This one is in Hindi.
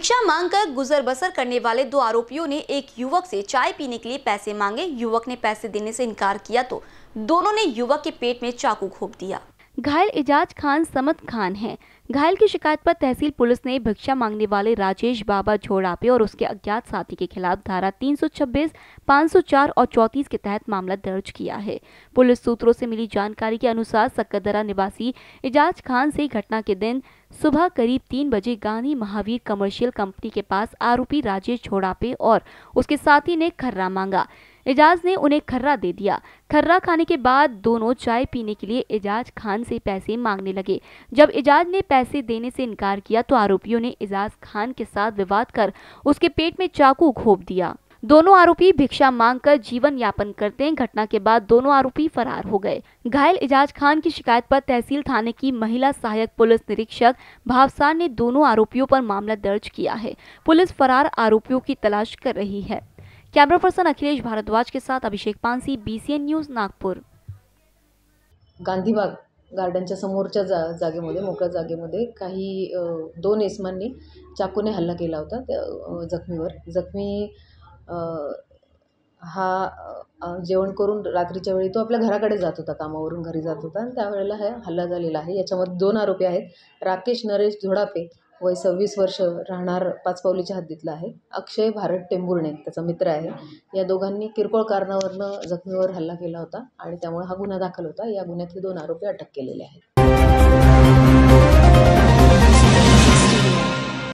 भिक्षा मांगकर गुजर बसर करने वाले दो आरोपियों ने एक युवक से चाय पीने के लिए पैसे मांगे युवक ने पैसे देने से इनकार किया तो दोनों ने युवक के पेट में चाकू घोप दिया घायल एजाज खान समत खान हैं घायल की शिकायत पर तहसील पुलिस ने भिक्षा मांगने वाले राजेश बाबा झोड़ापे और उसके अज्ञात साथी के खिलाफ धारा 326, 504 और 34 के तहत मामला दर्ज किया है पुलिस सूत्रों से मिली जानकारी के अनुसार सक्कदरा निवासी एजाज खान से घटना के दिन सुबह करीब तीन बजे गांधी महावीर कमर्शियल कंपनी के पास आरोपी राजेश झोड़ापे और उसके साथी ने खर्रा मांगा एजाज ने उन्हें खर्रा दे दिया खर्रा खाने के बाद दोनों चाय पीने के लिए एजाज खान से पैसे मांगने लगे जब एजाज ने पैसे देने से इनकार किया तो आरोपियों ने एजाज खान के साथ विवाद कर उसके पेट में चाकू घोप दिया दोनों आरोपी भिक्षा मांगकर जीवन यापन करते हैं घटना के बाद दोनों आरोपी फरार हो गए घायल एजाज खान की शिकायत पर तहसील थाने की महिला सहायक पुलिस निरीक्षक भावसार ने दोनों आरोपियों पर मामला दर्ज किया है पुलिस फरार आरोपियों की तलाश कर रही है कैमरा पर्सन अखिलेश भारद्वाज के साथ अभिषेक पानसी बीसीएन न्यूज नागपूर गांधीबाग गार्डनच्या समोरच्या जा जागेमध्ये मोकळ्या जागेमध्ये काही दोन एसमांनी चाकूने हल्ला केला होता त्या जखमीवर जखमी हा जेवण करून रात्रीच्या वेळी तो आपल्या घराकडे जात होता कामावरून घरी जात होता आणि त्यावेळेला हा हल्ला झालेला आहे याच्यामध्ये दोन आरोपी आहेत राकेश नरेश झोडापे वय सव्वीस वर्ष राहणार पाचपावलीच्या हद्दीतला आहे अक्षय भारत टेंभुर्णे त्याचा मित्र आहे या दोघांनी किरकोळ कारणावरनं जखमीवर हल्ला केला होता आणि त्यामुळे हा गुन्हा दाखल होता या गुन्ह्यातले दोन आरोपी अटक केलेले आहेत